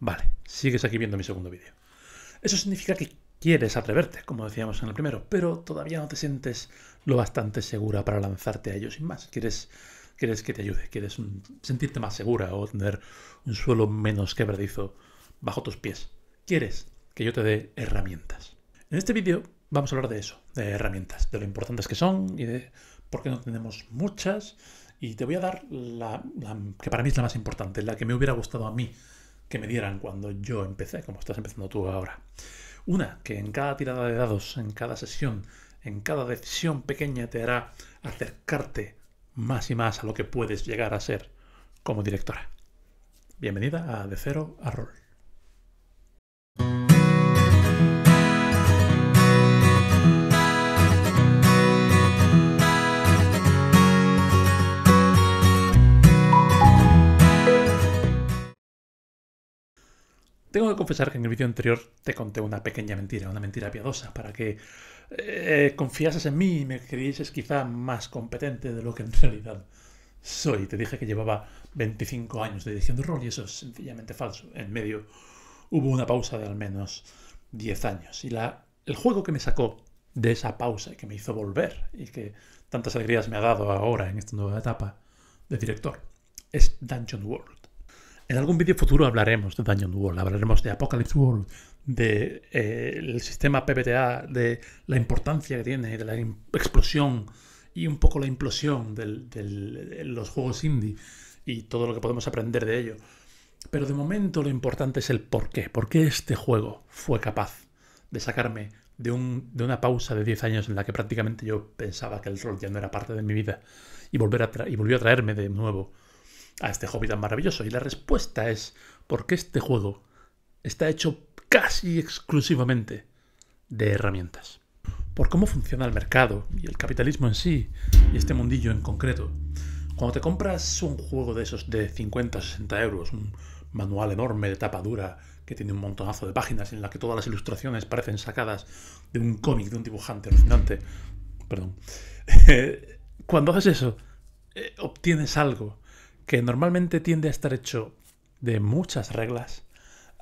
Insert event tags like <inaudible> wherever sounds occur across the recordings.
Vale, sigues aquí viendo mi segundo vídeo. Eso significa que quieres atreverte, como decíamos en el primero, pero todavía no te sientes lo bastante segura para lanzarte a ello sin más. Quieres, quieres que te ayude, quieres sentirte más segura o tener un suelo menos quebradizo bajo tus pies. Quieres que yo te dé herramientas. En este vídeo vamos a hablar de eso, de herramientas, de lo importantes que son y de por qué no tenemos muchas. Y te voy a dar la, la que para mí es la más importante, la que me hubiera gustado a mí que me dieran cuando yo empecé, como estás empezando tú ahora. Una, que en cada tirada de dados, en cada sesión, en cada decisión pequeña te hará acercarte más y más a lo que puedes llegar a ser como directora. Bienvenida a De Cero a Tengo que confesar que en el vídeo anterior te conté una pequeña mentira, una mentira piadosa, para que eh, confiases en mí y me creyeses quizá más competente de lo que en realidad soy. Te dije que llevaba 25 años de edición de rol y eso es sencillamente falso. En medio hubo una pausa de al menos 10 años. Y la, el juego que me sacó de esa pausa y que me hizo volver y que tantas alegrías me ha dado ahora en esta nueva etapa de director es Dungeon World. En algún vídeo futuro hablaremos de Dungeon World, hablaremos de Apocalypse World, del de, eh, sistema PBTA, de la importancia que tiene, de la explosión y un poco la implosión de los juegos indie y todo lo que podemos aprender de ello. Pero de momento lo importante es el por qué. ¿Por qué este juego fue capaz de sacarme de, una pausa de 10 años en la que prácticamente yo pensaba que el rol ya no era parte de mi vida y, volver y volvió a traerme de nuevo a este hobby tan maravilloso? Y la respuesta es porque este juego está hecho casi exclusivamente de herramientas. Por cómo funciona el mercado y el capitalismo en sí, y este mundillo en concreto. Cuando te compras un juego de esos de 50 o 60 euros, un manual enorme de tapa dura que tiene un montonazo de páginas en la que todas las ilustraciones parecen sacadas de un cómic de un dibujante alucinante, perdón, <laughs> cuando haces eso, eh, obtienes algo que normalmente tiende a estar hecho de muchas reglas,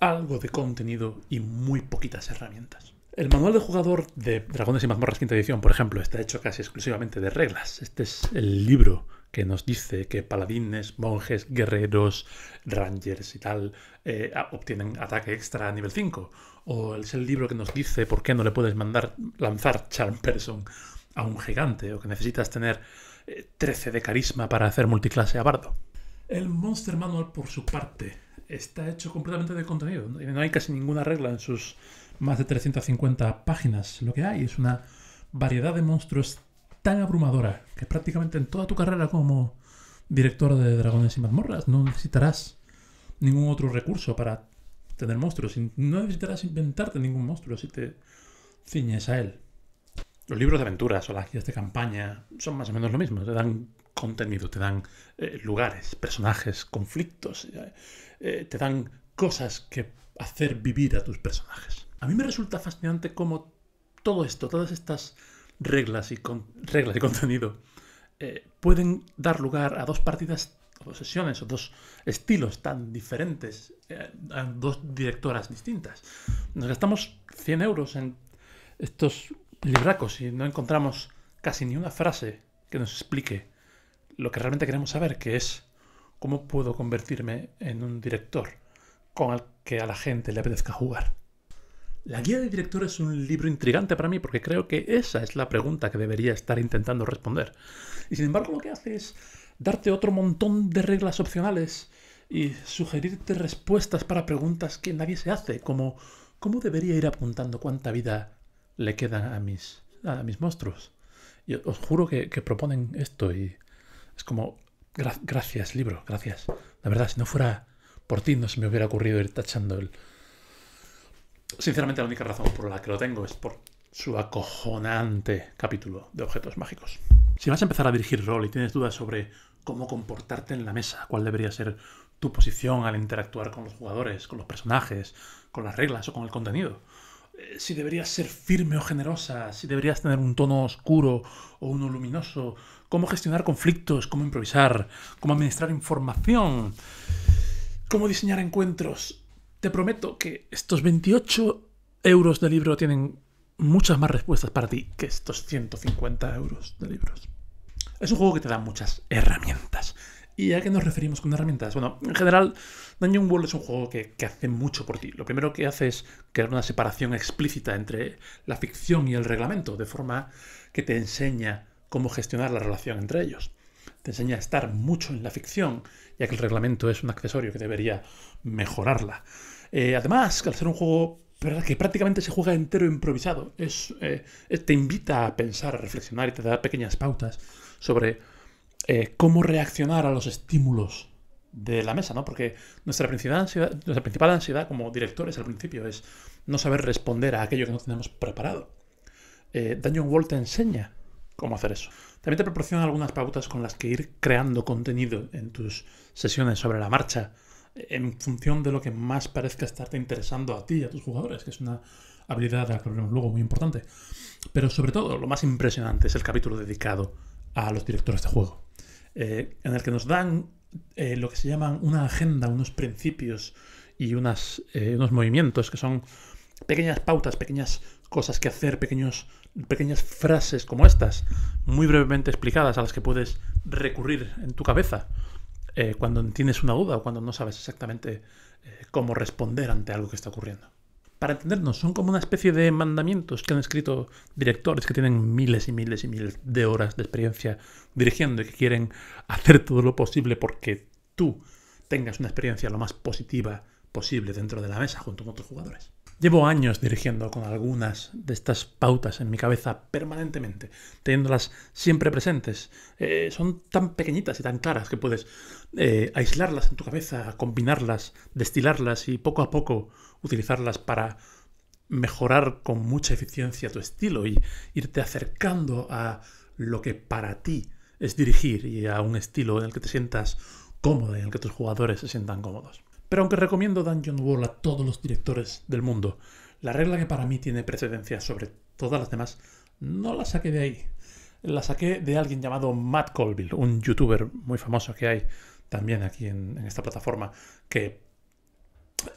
algo de contenido y muy poquitas herramientas. El manual de jugador de Dragones y Mazmorras Quinta Edición, por ejemplo, está hecho casi exclusivamente de reglas. Este es el libro que nos dice que paladines, monjes, guerreros, rangers y tal eh, obtienen ataque extra a nivel 5. O es el libro que nos dice por qué no le puedes mandar lanzar Charm Person a un gigante o que necesitas tener 13 eh, de carisma para hacer multiclase a bardo. El Monster Manual, por su parte, está hecho completamente de contenido. No hay casi ninguna regla en sus más de 350 páginas. Lo que hay es una variedad de monstruos tan abrumadora que prácticamente en toda tu carrera como director de Dragones y Mazmorras no necesitarás ningún otro recurso para tener monstruos. No necesitarás inventarte ningún monstruo si te ciñes a él. Los libros de aventuras o las guías de campaña son más o menos lo mismo. Te dan contenido, te dan eh, lugares, personajes, conflictos, eh, eh, te dan cosas que hacer vivir a tus personajes. A mí me resulta fascinante cómo todo esto, todas estas reglas y, reglas contenido pueden dar lugar a dos partidas o dos sesiones o dos estilos tan diferentes, a dos directoras distintas. Nos gastamos 100 euros en estos libracos y no encontramos casi ni una frase que nos explique lo que realmente queremos saber, que es cómo puedo convertirme en un director con el que a la gente le apetezca jugar. La guía de director es un libro intrigante para mí porque creo que esa es la pregunta que debería estar intentando responder. Y sin embargo lo que hace es darte otro montón de reglas opcionales y sugerirte respuestas para preguntas que nadie se hace, como ¿cómo debería ir apuntando cuánta vida le quedan a mis, a mis monstruos. Y os juro que, proponen esto y es como, gracias libro, gracias. La verdad, si no fuera por ti no se me hubiera ocurrido ir tachando el... Sinceramente la única razón por la que lo tengo es por su acojonante capítulo de objetos mágicos. Si vas a empezar a dirigir rol y tienes dudas sobre cómo comportarte en la mesa, cuál debería ser tu posición al interactuar con los jugadores, con los personajes, con las reglas o con el contenido, eh, si deberías ser firme o generosa, si deberías tener un tono oscuro o uno luminoso, cómo gestionar conflictos, cómo improvisar, cómo administrar información, cómo diseñar encuentros. Te prometo que estos 28 euros de libro tienen muchas más respuestas para ti que estos 150 euros de libros. Es un juego que te da muchas herramientas. ¿Y a qué nos referimos con herramientas? Bueno, en general, Dungeon World es un juego que, hace mucho por ti. Lo primero que hace es crear una separación explícita entre la ficción y el reglamento, de forma que te enseña cómo gestionar la relación entre ellos. Te enseña a estar mucho en la ficción, ya que el reglamento es un accesorio que debería mejorarla. Eh, además, al ser un juego que prácticamente se juega entero improvisado, es, eh, te invita a pensar, a reflexionar y te da pequeñas pautas sobre eh, cómo reaccionar a los estímulos de la mesa, ¿no? Porque nuestra principal, ansiedad, nuestra principal ansiedad como directores al principio es no saber responder a aquello que no tenemos preparado. Eh, Dungeon World te enseña cómo hacer eso. También te proporciona algunas pautas con las que ir creando contenido en tus sesiones sobre la marcha, en función de lo que más parezca estarte interesando a ti y a tus jugadores, que es una habilidad de la que hablaremos luego muy importante. Pero sobre todo, lo más impresionante es el capítulo dedicado a los directores de juego. Eh, en el que nos dan eh, lo que se llaman una agenda, unos principios y unas, eh, unos movimientos que son pequeñas pautas, pequeñas cosas que hacer, pequeños, pequeñas frases como estas, muy brevemente explicadas, a las que puedes recurrir en tu cabeza cuando tienes una duda o cuando no sabes exactamente cómo responder ante algo que está ocurriendo para entendernos, son como una especie de mandamientos que han escrito directores que tienen miles y miles y miles de horas de experiencia dirigiendo y que quieren hacer todo lo posible porque tú tengas una experiencia lo más positiva posible dentro de la mesa junto con otros jugadores. Llevo años dirigiendo con algunas de estas pautas en mi cabeza permanentemente, teniéndolas siempre presentes. Eh, son tan pequeñitas y tan claras que puedes eh, aislarlas en tu cabeza, combinarlas, destilarlas y poco a poco utilizarlas para mejorar con mucha eficiencia tu estilo y irte acercando a lo que para ti es dirigir y a un estilo en el que te sientas cómodo, y en el que tus jugadores se sientan cómodos. Pero aunque recomiendo Dungeon World a todos los directores del mundo, la regla que para mí tiene precedencia sobre todas las demás, no la saqué de ahí. La saqué de alguien llamado Matt Colville, un youtuber muy famoso que hay también aquí en, esta plataforma, que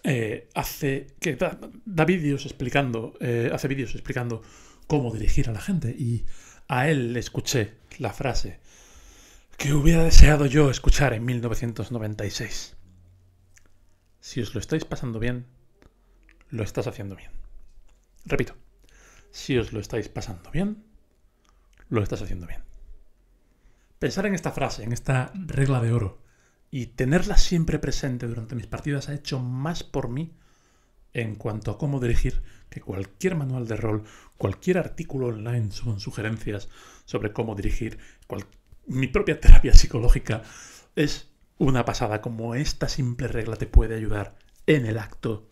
eh, hace. que da, vídeos explicando. Eh, hace vídeos explicando cómo dirigir a la gente. Y a él le escuché la frase que hubiera deseado yo escuchar en 1996 si os lo estáis pasando bien, lo estás haciendo bien. Repito, si os lo estáis pasando bien, lo estás haciendo bien. Pensar en esta frase, en esta regla de oro, y tenerla siempre presente durante mis partidas ha hecho más por mí en cuanto a cómo dirigir que cualquier manual de rol, cualquier artículo online con sugerencias sobre cómo dirigir, mi propia terapia psicológica es una pasada como esta simple regla te puede ayudar en el acto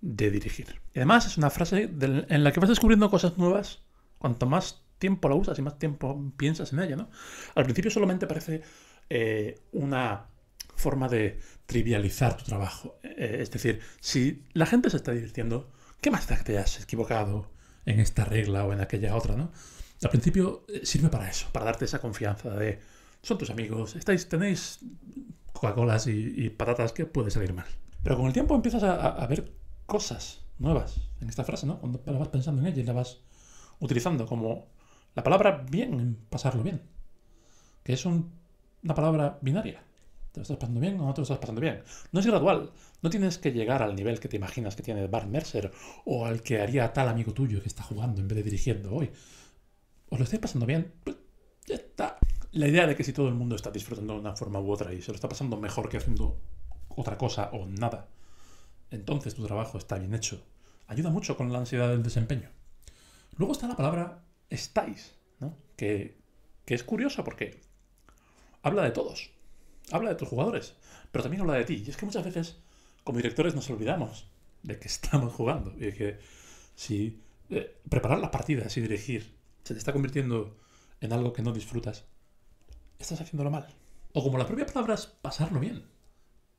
de dirigir. además es una frase en la que vas descubriendo cosas nuevas cuanto más tiempo la usas y más tiempo piensas en ella, ¿no? Al principio solamente parece eh, una forma de trivializar tu trabajo. Eh, es decir, si la gente se está divirtiendo, ¿qué más da que te has equivocado en esta regla o en aquella otra, ¿no? Al principio eh, sirve para eso, para darte esa confianza de son tus amigos, estáis, tenéis Coca-Colas y, patatas, que puede salir mal? Pero con el tiempo empiezas a, ver cosas nuevas en esta frase, ¿no? Cuando la vas pensando en ella y la vas utilizando como la palabra bien, pasarlo bien, que es una palabra binaria. Te lo estás pasando bien o no te lo estás pasando bien. No es gradual. No tienes que llegar al nivel que te imaginas que tiene Bart Mercer o al que haría tal amigo tuyo que está jugando en vez de dirigiendo hoy. ¿Os lo estáis pasando bien? Pues ya está la idea de que si todo el mundo está disfrutando de una forma u otra y se lo está pasando mejor que haciendo otra cosa o nada, entonces tu trabajo está bien hecho. Ayuda mucho con la ansiedad del desempeño. Luego está la palabra estáis, ¿no? que, es curiosa porque habla de todos, habla de tus jugadores, pero también habla de ti. Y es que muchas veces, como directores, nos olvidamos de que <laughs> estamos jugando y de que si eh, preparar las partidas y dirigir se te está convirtiendo en algo que no disfrutas, estás haciéndolo mal. O como la propia palabra es pasarlo bien.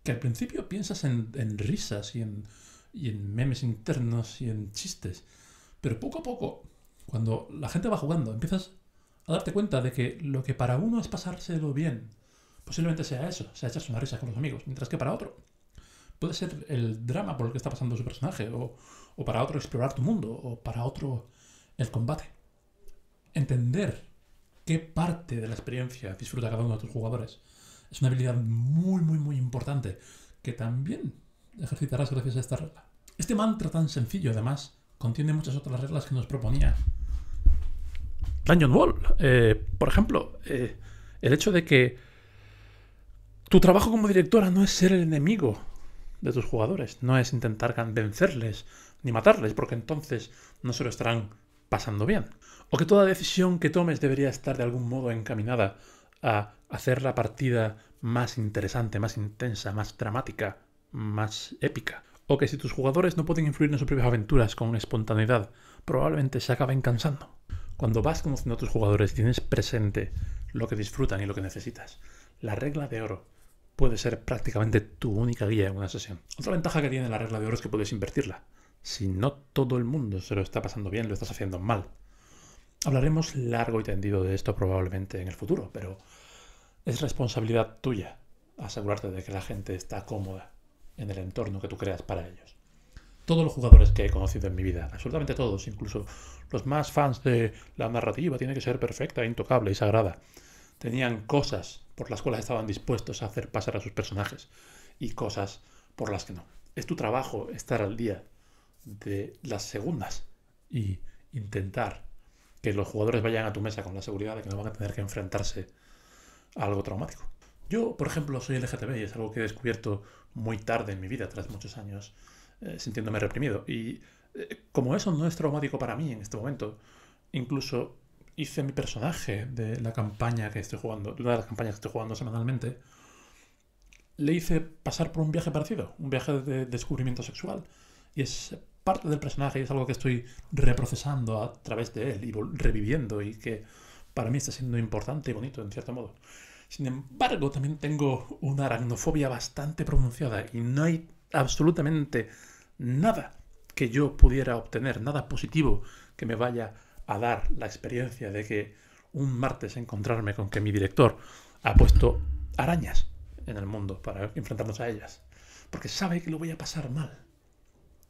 Que al principio piensas en, risas y en, y en memes internos y en chistes. Pero poco a poco, cuando la gente va jugando, empiezas a darte cuenta de que lo que para uno es pasárselo bien, posiblemente sea eso, sea echarse una risa con los amigos, mientras que para otro puede ser el drama por el que está pasando su personaje, o, o para otro explorar tu mundo, o para otro el combate. Entender qué parte de la experiencia disfruta cada uno de tus jugadores. Es una habilidad muy, muy, muy importante que también ejercitarás gracias a esta regla. Este mantra tan sencillo, además, contiene muchas otras reglas que nos proponía. Dungeon Wall, eh, por ejemplo, eh, el hecho de que tu trabajo como directora no es ser el enemigo de tus jugadores, no es intentar vencerles ni matarles, porque entonces no solo estarán pasando bien. O que toda decisión que tomes debería estar de algún modo encaminada a hacer la partida más interesante, más intensa, más dramática, más épica. O que si tus jugadores no pueden influir en sus propias aventuras con espontaneidad, probablemente se acaben cansando. Cuando vas conociendo a tus jugadores tienes presente lo que disfrutan y lo que necesitas. La regla de oro puede ser prácticamente tu única guía en una sesión. Otra ventaja que tiene la regla de oro es que puedes invertirla si no todo el mundo se lo está pasando bien, lo estás haciendo mal. Hablaremos largo y tendido de esto probablemente en el futuro, pero es responsabilidad tuya asegurarte de que la gente está cómoda en el entorno que tú creas para ellos. Todos los jugadores que he conocido en mi vida, absolutamente todos, incluso los más fans de la narrativa, tiene que ser perfecta, intocable y sagrada, tenían cosas por las cuales estaban dispuestos a hacer pasar a sus personajes y cosas por las que no. Es tu trabajo estar al día de las segundas y intentar que los jugadores vayan a tu mesa con la seguridad de que no van a tener que enfrentarse a algo traumático. Yo, por ejemplo, soy LGTB y es algo que he descubierto muy tarde en mi vida, tras muchos años eh, sintiéndome reprimido. Y eh, como eso no es traumático para mí en este momento, incluso hice mi personaje de la campaña que estoy jugando, de una de las campañas que estoy jugando semanalmente, le hice pasar por un viaje parecido, un viaje de descubrimiento sexual. Y es parte del personaje es algo que estoy reprocesando a través de él y reviviendo y que para mí está siendo importante y bonito en cierto modo. Sin embargo, también tengo una aracnofobia bastante pronunciada y no hay absolutamente nada que yo pudiera obtener, nada positivo que me vaya a dar la experiencia de que un martes encontrarme con que mi director ha puesto arañas en el mundo para enfrentarnos a ellas. Porque sabe que lo voy a pasar mal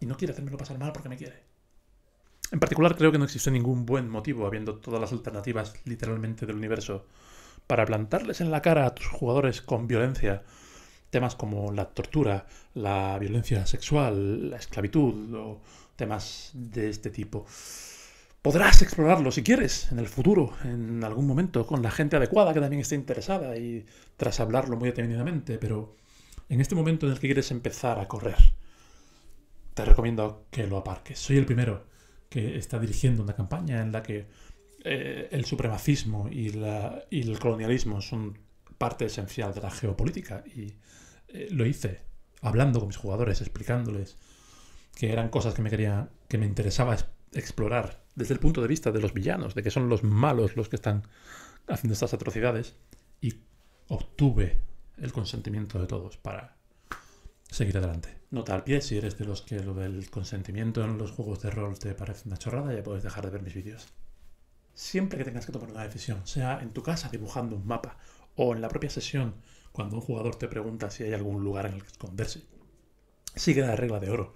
no quiere hacérmelo pasar mal porque me quiere. En particular creo que no existe ningún buen motivo, habiendo todas las alternativas literalmente del universo, para plantarles en la cara a tus jugadores con violencia temas como la tortura, la violencia sexual, la esclavitud o temas de este tipo. Podrás explorarlo si quieres en el futuro, en algún momento, con la gente adecuada que también esté interesada y tras hablarlo muy detenidamente, pero en este momento en el que quieres empezar a correr te recomiendo que lo aparques. Soy el primero que está dirigiendo una campaña en la que eh, el supremacismo y, el colonialismo son parte esencial de la geopolítica y eh, lo hice hablando con mis jugadores, explicándoles que eran cosas que me quería, que me interesaba explorar desde el punto de vista de los villanos, de que son los malos los que están haciendo estas atrocidades y obtuve el consentimiento de todos para seguir adelante nota al pie, si eres de los que lo del consentimiento en los juegos de rol te parece una chorrada, ya puedes dejar de ver mis vídeos. Siempre que tengas que tomar una decisión, sea en tu casa dibujando un mapa o en la propia sesión, cuando un jugador te pregunta si hay algún lugar en el que esconderse, sigue la regla de oro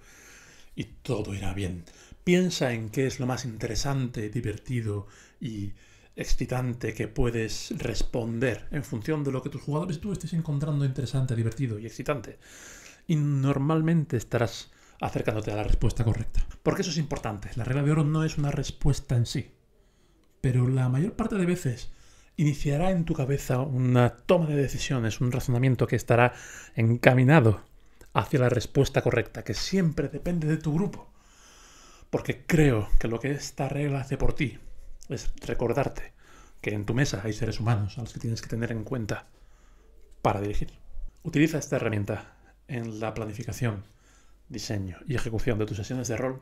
y todo irá bien. Piensa en qué es lo más interesante, divertido y excitante que puedes responder en función de lo que tus jugadores tú estés encontrando interesante, divertido y excitante y normalmente estarás acercándote a la respuesta correcta. Porque eso es importante. La regla de oro no es una respuesta en sí. Pero la mayor parte de veces iniciará en tu cabeza una toma de decisiones, un razonamiento que estará encaminado hacia la respuesta correcta, que siempre depende de tu grupo. Porque creo que lo que esta regla hace por ti es recordarte que en tu mesa hay seres humanos a los que tienes que tener en cuenta para dirigir. Utiliza esta herramienta en la planificación, diseño y ejecución de tus sesiones de rol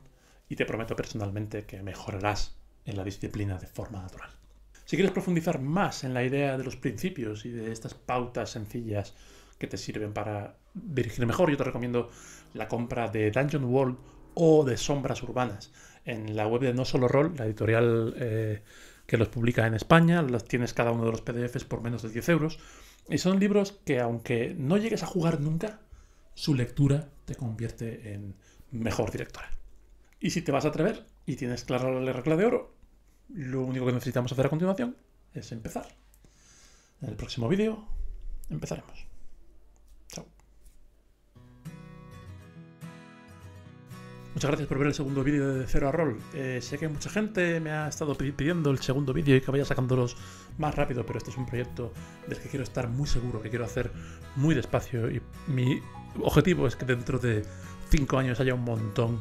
y te prometo personalmente que mejorarás en la disciplina de forma natural. Si quieres profundizar más en la idea de los principios y de estas pautas sencillas que te sirven para dirigir mejor, yo te recomiendo la compra de Dungeon World o de Sombras Urbanas. En la web de No Solo Roll, la editorial eh, que los publica en España, Los tienes cada uno de los PDFs por menos de 10 euros. Y son libros que aunque no llegues a jugar nunca, su lectura te convierte en mejor directora. Y si te vas a atrever y tienes claro la regla de oro, lo único que necesitamos hacer a continuación es empezar. En el próximo vídeo empezaremos. Chao. Muchas gracias por ver el segundo vídeo de Cero a Roll. Eh, sé que mucha gente me ha estado pidiendo el segundo vídeo y que vaya sacándolos más rápido, pero este es un proyecto del que quiero estar muy seguro, que quiero hacer muy despacio y mi objetivo es que dentro de 5 años haya un montón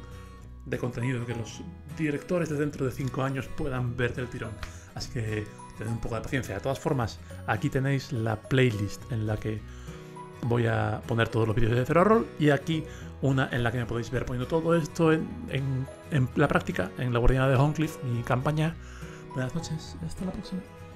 de contenido que los directores de dentro de 5 años puedan ver del tirón. Así que tened un poco de paciencia. De todas formas, aquí tenéis la playlist en la que voy a poner todos los vídeos de Zero Roll y aquí una en la que me podéis ver poniendo todo esto en, la práctica, en la guardiana de Honcliffe, mi campaña. Buenas noches, hasta la próxima.